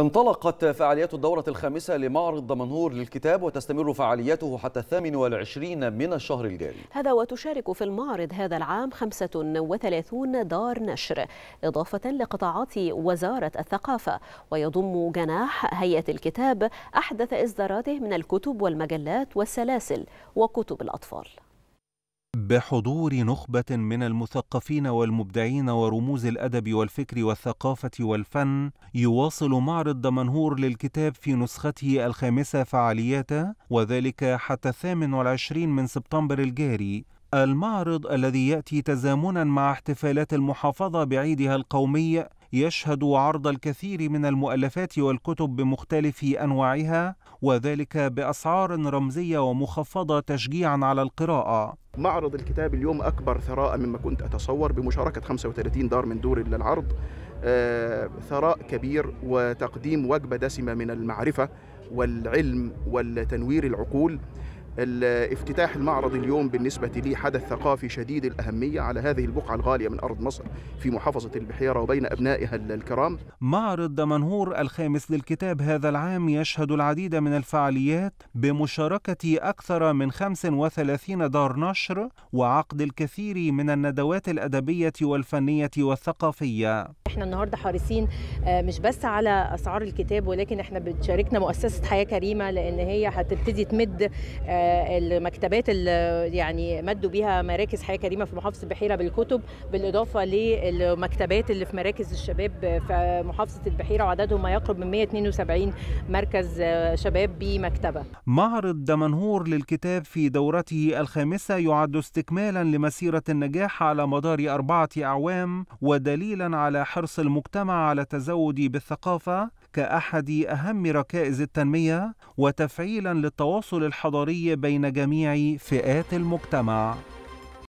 انطلقت فعاليات الدورة الخامسة لمعرض دمنهور للكتاب وتستمر فعاليته حتى الثامن والعشرين من الشهر الجاري هذا وتشارك في المعرض هذا العام 35 دار نشر إضافة لقطاعات وزارة الثقافة ويضم جناح هيئة الكتاب أحدث إصداراته من الكتب والمجلات والسلاسل وكتب الأطفال بحضور نخبة من المثقفين والمبدعين ورموز الأدب والفكر والثقافة والفن يواصل معرض دمنهور للكتاب في نسخته الخامسة فعالياته وذلك حتى الثامن والعشرين من سبتمبر الجاري المعرض الذي يأتي تزامنا مع احتفالات المحافظة بعيدها القومي يشهد عرض الكثير من المؤلفات والكتب بمختلف أنواعها وذلك بأسعار رمزية ومخفضة تشجيعا على القراءة معرض الكتاب اليوم أكبر ثراء مما كنت أتصور بمشاركة 35 دار من دور للعرض آه، ثراء كبير وتقديم وجبة دسمة من المعرفة والعلم والتنوير العقول افتتاح المعرض اليوم بالنسبة لي حدث ثقافي شديد الأهمية على هذه البقعة الغالية من أرض مصر في محافظة البحيرة وبين أبنائها الكرام معرض دمنهور الخامس للكتاب هذا العام يشهد العديد من الفعاليات بمشاركة أكثر من 35 دار نشر وعقد الكثير من الندوات الأدبية والفنية والثقافية احنا النهاردة حريصين آه، مش بس على أسعار الكتاب ولكن احنا بتشاركنا مؤسسة حياة كريمة لأن هي هتبتدي تمد آه، المكتبات اللي يعني مدوا بيها مراكز حياه كريمه في محافظه البحيره بالكتب بالاضافه للمكتبات اللي في مراكز الشباب في محافظه البحيره وعددهم ما يقرب من 172 مركز آه، شباب بمكتبه. معرض دمنهور للكتاب في دورته الخامسه يعد استكمالا لمسيره النجاح على مدار اربعه اعوام ودليلا على حرص المجتمع على التزود بالثقافه كأحد أهم ركائز التنمية وتفعيلا للتواصل الحضاري بين جميع فئات المجتمع